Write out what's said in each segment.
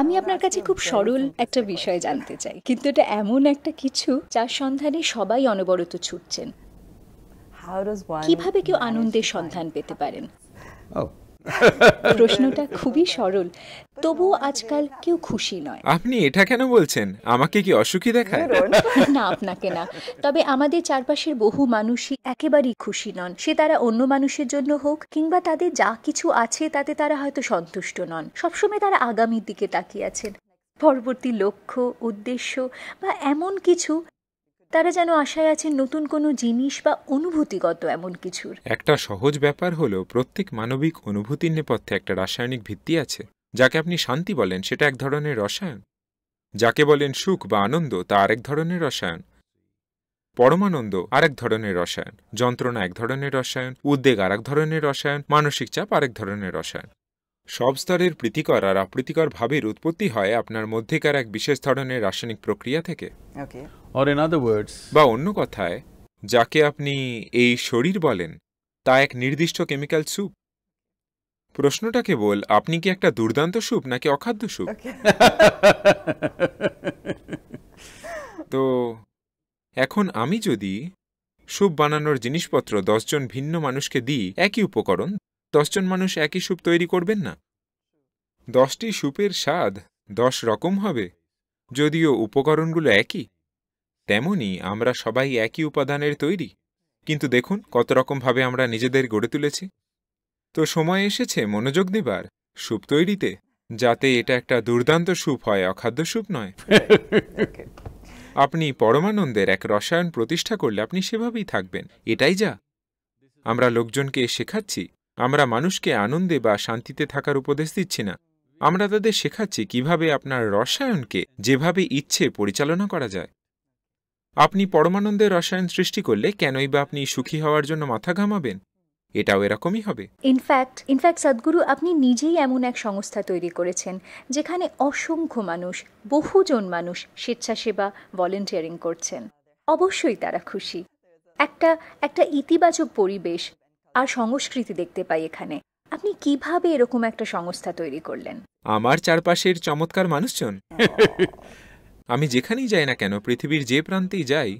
আমি আপনার কাছে খুব সরল একটা বিষয় জানতে চাই কিন্তু এটা এমন একটা কিছু যার সন্ধানে সবাই অনবরত ছুটছেন কিভাবে কেউ আনন্দের সন্ধান পেতে পারেন oh, প্রশ্নটা খুবই সরল তবুও আজকাল কেউ খুশি নয় আপনি এটা কেন বলছেন আমাকে কি অসুখী দেখায় না আপনাকে না তবে আমাদের চারপাশের বহু মানুষই একেবারেই খুশি নন সে তারা অন্য মানুষের জন্য হোক কিংবা তাদের যা কিছু আছে তাতে তারা হয়তো সন্তুষ্ট নন সবসময় তারা আগামীর দিকে তাকিয়ে আছেন পরবর্তী লক্ষ্য উদ্দেশ্য বা এমন কিছু তারা যেন আশায় আছে নতুন কোনো জিনিস বা অনুভূতিগত এমন কিছুর একটা সহজ ব্যাপার হলো প্রত্যেক মানবিক অনুভূতির নেপথ্যে একটা রাসায়নিক ভিত্তি আছে যাকে আপনি শান্তি বলেন সেটা এক ধরনের রসায়ন যাকে বলেন সুখ বা আনন্দ তা আরেক ধরনের রসায়ন পরমানন্দ আরেক ধরনের রসায়ন যন্ত্রণা এক ধরনের রসায়ন উদ্বেগ আরেক ধরনের রসায়ন মানসিক চাপ আরেক ধরনের রসায়ন সব স্তরের প্রীতিকর আর অপ্রীতিকর ভাবের উৎপত্তি হয় আপনার মধ্যেকার এক বিশেষ ধরনের রাসায়নিক প্রক্রিয়া থেকে or in other words বা অন্য কথায় যাকে আপনি এই শরীর বলেন তা এক নির্দিষ্ট কেমিক্যাল স্যুপ প্রশ্নটা কেবল আপনি কি একটা দুর্দান্ত স্যুপ নাকি অখাদ্য স্যুপ তো এখন আমি যদি স্যুপ বানানোর জিনিসপত্র দশজন ভিন্ন মানুষকে দিই একই উপকরণ দশজন মানুষ একই স্যুপ তৈরি করবেন না দশটি স্যুপের স্বাদ দশ রকম হবে যদিও উপকরণগুলো একই তেমনি আমরা সবাই একই উপাদানের তৈরি কিন্তু দেখুন কত রকমভাবে আমরা নিজেদের গড়ে তুলেছি তো সময় এসেছে মনোযোগ দেবার সুপ তৈরিতে যাতে এটা একটা দুর্দান্ত সুপ হয় অখাদ্য সুপ নয় আপনি পরমানন্দের এক রসায়ন প্রতিষ্ঠা করলে আপনি সেভাবেই থাকবেন এটাই যা আমরা লোকজনকে শেখাচ্ছি আমরা মানুষকে আনন্দে বা শান্তিতে থাকার উপদেশ দিচ্ছি না আমরা তাদের শেখাচ্ছি কিভাবে আপনার রসায়নকে যেভাবে ইচ্ছে পরিচালনা করা যায় আপনি পরমানন্দের রসায়ন সৃষ্টি করলে কেনই বা আপনি সুখী হওয়ার জন্য মাথা ঘামাবেন এটাও এরকমই হবে ইনফ্যাক্ট ইনফ্যাক্ট সদ্গুরু আপনি নিজেই এমন এক সংস্থা তৈরি করেছেন যেখানে অসংখ্য মানুষ বহুজন মানুষ স্বেচ্ছাসেবা ভলেন্টিয়ারিং করছেন অবশ্যই তারা খুশি একটা একটা ইতিবাচক পরিবেশ আর সংস্কৃতি দেখতে পাই এখানে আপনি কিভাবে এরকম একটা সংস্থা তৈরি করলেন আমার চারপাশের চমৎকার মানুষজন আমি যেখানেই যাই না কেন পৃথিবীর যে প্রান্তেই যাই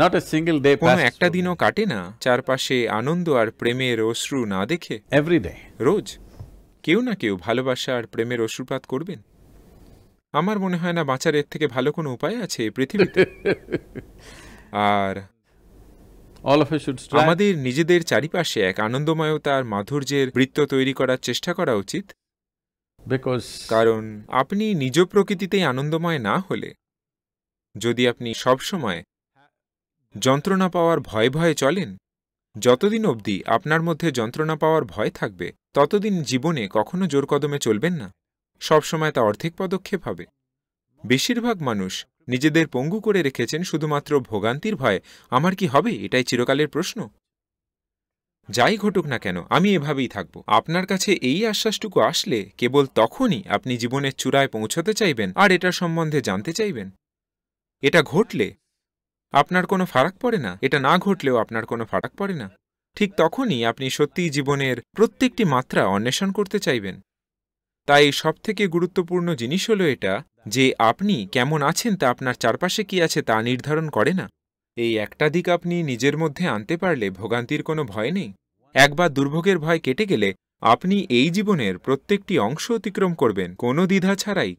not a single day কোনো একটা দিনও কাটে না চারপাশে আনন্দ আর প্রেমের অশ্রু না দেখে রোজ কেউ না কেউ ভালোবাসা আর প্রেমের অশ্রুপাত করবেন আমার মনে হয় না বাঁচার এর থেকে ভালো কোনো উপায় আছে পৃথিবীতে আর আমাদের নিজেদের চারিপাশে এক আনন্দময়তা আর মাধুর্যের বৃত্ত তৈরি করার চেষ্টা করা উচিত কারণ আপনি নিজ প্রকৃতিতেই আনন্দময় না হলে যদি আপনি সবসময় যন্ত্রণা পাওয়ার ভয়ে ভয়ে চলেন যতদিন অবধি আপনার মধ্যে যন্ত্রণা পাওয়ার ভয় থাকবে ততদিন জীবনে কখনো জোর কদমে চলবেন না সবসময় তা অর্ধেক পদক্ষেপ হবে বেশিরভাগ মানুষ নিজেদের পঙ্গু করে রেখেছেন শুধুমাত্র ভোগান্তির ভয় আমার কি হবে এটাই চিরকালের প্রশ্ন যাই ঘটুক না কেন আমি এভাবেই থাকব আপনার কাছে এই আশ্বাসটুকু আসলে কেবল তখনই আপনি জীবনের চূড়ায় পৌঁছতে চাইবেন আর এটা সম্বন্ধে জানতে চাইবেন এটা ঘটলে আপনার কোনো ফারাক পড়ে না এটা না ঘটলেও আপনার কোনো ফারাক পড়ে না ঠিক তখনই আপনি সত্যিই জীবনের প্রত্যেকটি মাত্রা অন্বেষণ করতে চাইবেন তাই সবথেকে গুরুত্বপূর্ণ জিনিস হলো এটা যে আপনি কেমন আছেন তা আপনার চারপাশে কি আছে তা নির্ধারণ করে না এই একটা দিক আপনি নিজের মধ্যে আনতে পারলে ভোগান্তির কোনো ভয় নেই একবার দুর্ভোগের ভয় কেটে গেলে আপনি এই জীবনের প্রত্যেকটি অংশ অতিক্রম করবেন কোনো দ্বিধা ছাড়াই